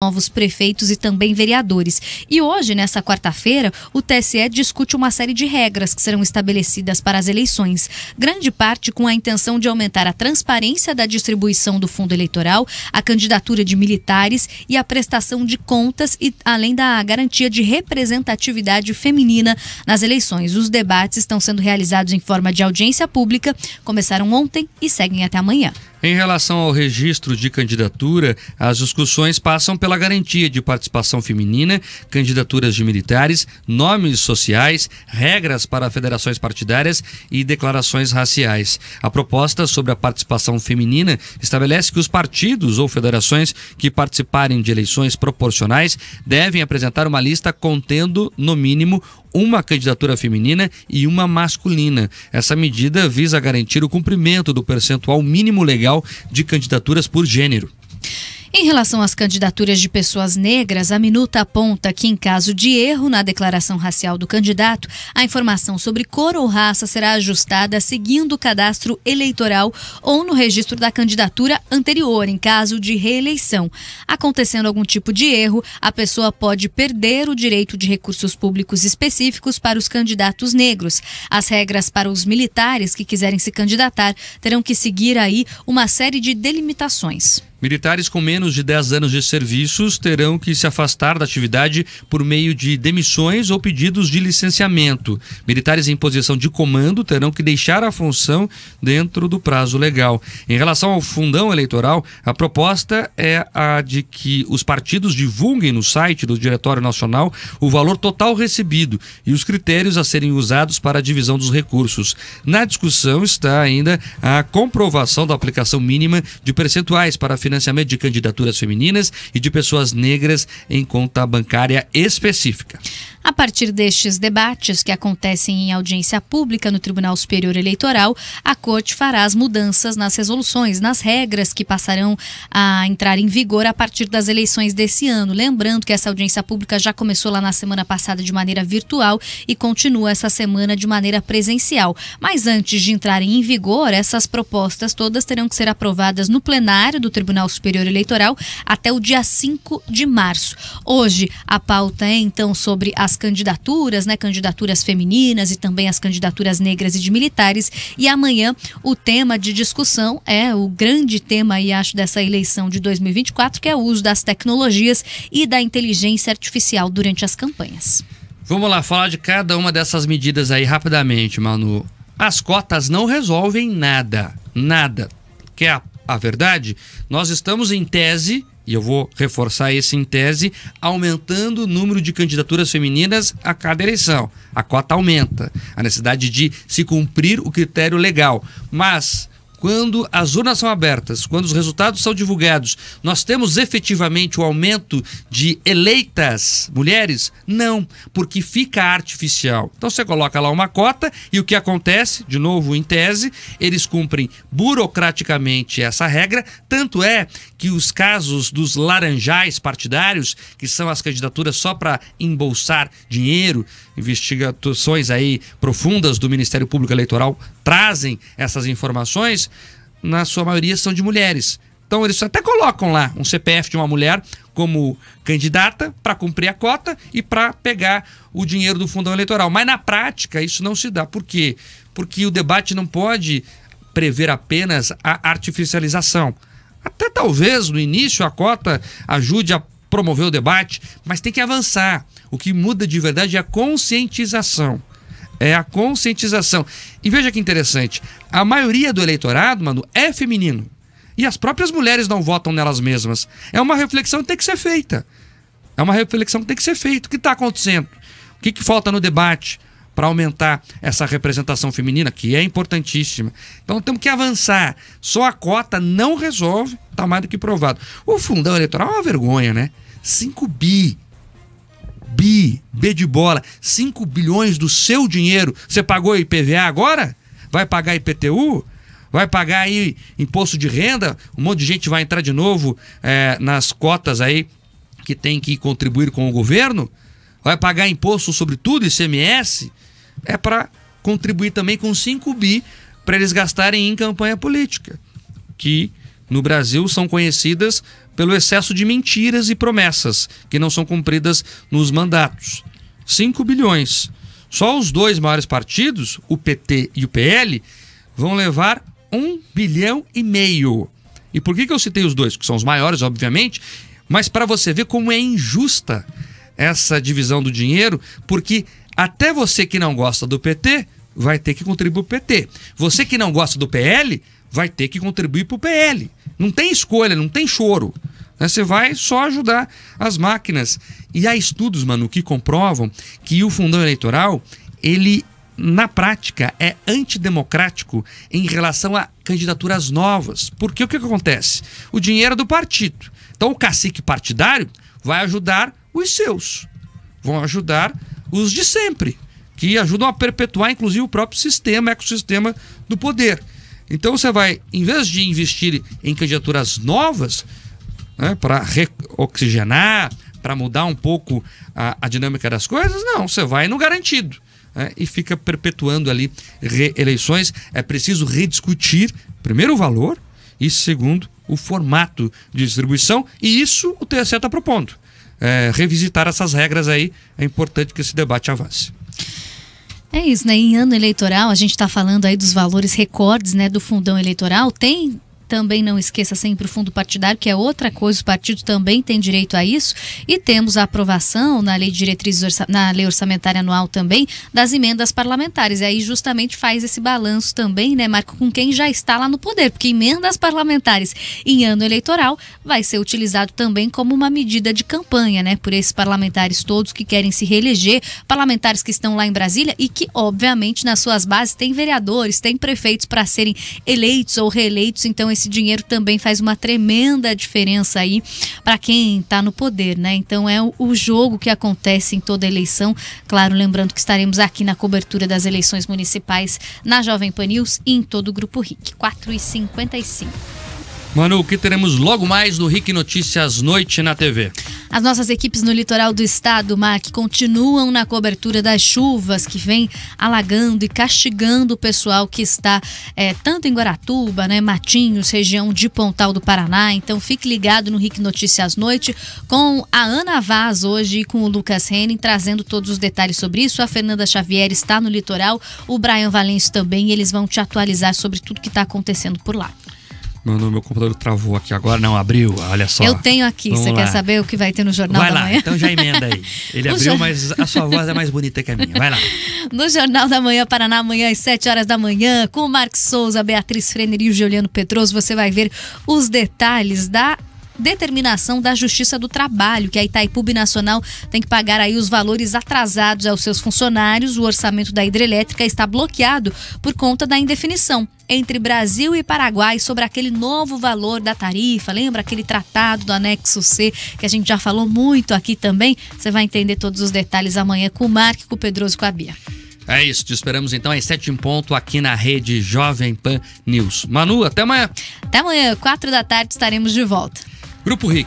novos prefeitos e também vereadores. E hoje, nessa quarta-feira, o TSE discute uma série de regras que serão estabelecidas para as eleições, grande parte com a intenção de aumentar a transparência da distribuição do fundo eleitoral, a candidatura de militares e a prestação de contas e além da garantia de representatividade feminina nas eleições. Os debates estão sendo realizados em forma de audiência pública, começaram ontem e seguem até amanhã. Em relação ao registro de candidatura, as discussões passam pela pela garantia de participação feminina, candidaturas de militares, nomes sociais, regras para federações partidárias e declarações raciais. A proposta sobre a participação feminina estabelece que os partidos ou federações que participarem de eleições proporcionais devem apresentar uma lista contendo, no mínimo, uma candidatura feminina e uma masculina. Essa medida visa garantir o cumprimento do percentual mínimo legal de candidaturas por gênero. Em relação às candidaturas de pessoas negras, a minuta aponta que, em caso de erro na declaração racial do candidato, a informação sobre cor ou raça será ajustada seguindo o cadastro eleitoral ou no registro da candidatura anterior, em caso de reeleição. Acontecendo algum tipo de erro, a pessoa pode perder o direito de recursos públicos específicos para os candidatos negros. As regras para os militares que quiserem se candidatar terão que seguir aí uma série de delimitações. Militares com menos de 10 anos de serviços terão que se afastar da atividade por meio de demissões ou pedidos de licenciamento. Militares em posição de comando terão que deixar a função dentro do prazo legal. Em relação ao fundão eleitoral, a proposta é a de que os partidos divulguem no site do Diretório Nacional o valor total recebido e os critérios a serem usados para a divisão dos recursos. Na discussão está ainda a comprovação da aplicação mínima de percentuais para a financiamento de candidaturas femininas e de pessoas negras em conta bancária específica. A partir destes debates, que acontecem em audiência pública no Tribunal Superior Eleitoral, a Corte fará as mudanças nas resoluções, nas regras que passarão a entrar em vigor a partir das eleições desse ano. Lembrando que essa audiência pública já começou lá na semana passada de maneira virtual e continua essa semana de maneira presencial. Mas antes de entrarem em vigor, essas propostas todas terão que ser aprovadas no plenário do Tribunal Superior Eleitoral até o dia 5 de março. Hoje, a pauta é então sobre as candidaturas, né, candidaturas femininas e também as candidaturas negras e de militares. E amanhã o tema de discussão é o grande tema e acho, dessa eleição de 2024, que é o uso das tecnologias e da inteligência artificial durante as campanhas. Vamos lá, falar de cada uma dessas medidas aí rapidamente, Manu. As cotas não resolvem nada, nada. Que a, a verdade? Nós estamos em tese e eu vou reforçar esse em tese, aumentando o número de candidaturas femininas a cada eleição. A cota aumenta, a necessidade de se cumprir o critério legal. Mas quando as urnas são abertas, quando os resultados são divulgados, nós temos efetivamente o aumento de eleitas mulheres? Não, porque fica artificial. Então você coloca lá uma cota e o que acontece, de novo em tese, eles cumprem burocraticamente essa regra, tanto é que os casos dos laranjais partidários, que são as candidaturas só para embolsar dinheiro, investigações aí profundas do Ministério Público Eleitoral trazem essas informações, na sua maioria são de mulheres. Então eles até colocam lá um CPF de uma mulher como candidata para cumprir a cota e para pegar o dinheiro do fundão eleitoral. Mas na prática isso não se dá. Por quê? Porque o debate não pode prever apenas a artificialização. Até talvez no início a cota ajude a promover o debate, mas tem que avançar. O que muda de verdade é a conscientização. É a conscientização. E veja que interessante: a maioria do eleitorado, mano, é feminino. E as próprias mulheres não votam nelas mesmas. É uma reflexão que tem que ser feita. É uma reflexão que tem que ser feita. O que está acontecendo? O que, que falta no debate para aumentar essa representação feminina, que é importantíssima? Então temos que avançar. Só a cota não resolve, está mais do que provado. O fundão eleitoral é uma vergonha, né? 5 bi bi, B de bola, 5 bilhões do seu dinheiro, você pagou IPVA agora? Vai pagar IPTU? Vai pagar aí imposto de renda? Um monte de gente vai entrar de novo é, nas cotas aí que tem que contribuir com o governo? Vai pagar imposto sobre tudo, ICMS? É para contribuir também com 5 bi para eles gastarem em campanha política, que no Brasil são conhecidas pelo excesso de mentiras e promessas que não são cumpridas nos mandatos. 5 bilhões. Só os dois maiores partidos, o PT e o PL, vão levar 1 bilhão e meio. E por que, que eu citei os dois? Que são os maiores, obviamente, mas para você ver como é injusta essa divisão do dinheiro, porque até você que não gosta do PT vai ter que contribuir para o PT. Você que não gosta do PL vai ter que contribuir para o PL. Não tem escolha, não tem choro. Né? Você vai só ajudar as máquinas. E há estudos, mano, que comprovam que o fundão eleitoral, ele, na prática, é antidemocrático em relação a candidaturas novas. Porque o que, que acontece? O dinheiro é do partido. Então o cacique partidário vai ajudar os seus. Vão ajudar os de sempre, que ajudam a perpetuar, inclusive, o próprio sistema, ecossistema do poder. Então você vai, em vez de investir em candidaturas novas, né, para oxigenar, para mudar um pouco a, a, dinâmica das coisas, não, você vai no garantido. Né, e fica perpetuando ali reeleições. É preciso rediscutir, primeiro, o valor e, segundo, o formato de distribuição. E isso o TSE está propondo. É, revisitar essas regras aí, é importante que esse debate avance. É isso, né? Em ano eleitoral, a gente está falando aí dos valores recordes, né, do fundão eleitoral. Tem também não esqueça sempre o fundo partidário, que é outra coisa, o partido também tem direito a isso. E temos a aprovação na lei de diretrizes, na lei orçamentária anual também, das emendas parlamentares. E aí justamente faz esse balanço também, né, Marco, com quem já está lá no poder, porque emendas parlamentares em ano eleitoral vai ser utilizado também como uma medida de campanha, né, por esses parlamentares todos que querem se reeleger, parlamentares que estão lá em Brasília e que, obviamente, nas suas bases tem vereadores, tem prefeitos para serem eleitos ou reeleitos, então esse dinheiro também faz uma tremenda diferença aí para quem está no poder, né? Então é o jogo que acontece em toda eleição. Claro, lembrando que estaremos aqui na cobertura das eleições municipais na Jovem Pan News e em todo o Grupo RIC. 4 e 55 Manu, o que teremos logo mais no RIC Notícias Noite na TV? As nossas equipes no litoral do estado, MAC, continuam na cobertura das chuvas que vem alagando e castigando o pessoal que está é, tanto em Guaratuba, né, Matinhos, região de Pontal do Paraná. Então fique ligado no RIC Notícias Noite com a Ana Vaz hoje e com o Lucas Henning trazendo todos os detalhes sobre isso. A Fernanda Xavier está no litoral, o Brian Valencio também. eles vão te atualizar sobre tudo que está acontecendo por lá. Mano, meu computador travou aqui agora. Não, abriu, olha só. Eu tenho aqui. Vamos você lá. quer saber o que vai ter no Jornal vai da lá, Manhã? Então já emenda aí. Ele abriu, jor... mas a sua voz é mais bonita que a minha. Vai lá. No Jornal da Manhã, Paraná, amanhã às 7 horas da manhã, com o Marcos Souza, Beatriz Frener e o Juliano Pedroso, você vai ver os detalhes da determinação da Justiça do Trabalho, que a Itaipu Nacional tem que pagar aí os valores atrasados aos seus funcionários. O orçamento da hidrelétrica está bloqueado por conta da indefinição entre Brasil e Paraguai sobre aquele novo valor da tarifa. Lembra aquele tratado do anexo C que a gente já falou muito aqui também? Você vai entender todos os detalhes amanhã com o Mark, com o Pedroso e com a Bia. É isso, te esperamos então às sete em ponto aqui na rede Jovem Pan News. Manu, até amanhã. Até amanhã, quatro da tarde, estaremos de volta. Grupo RIC,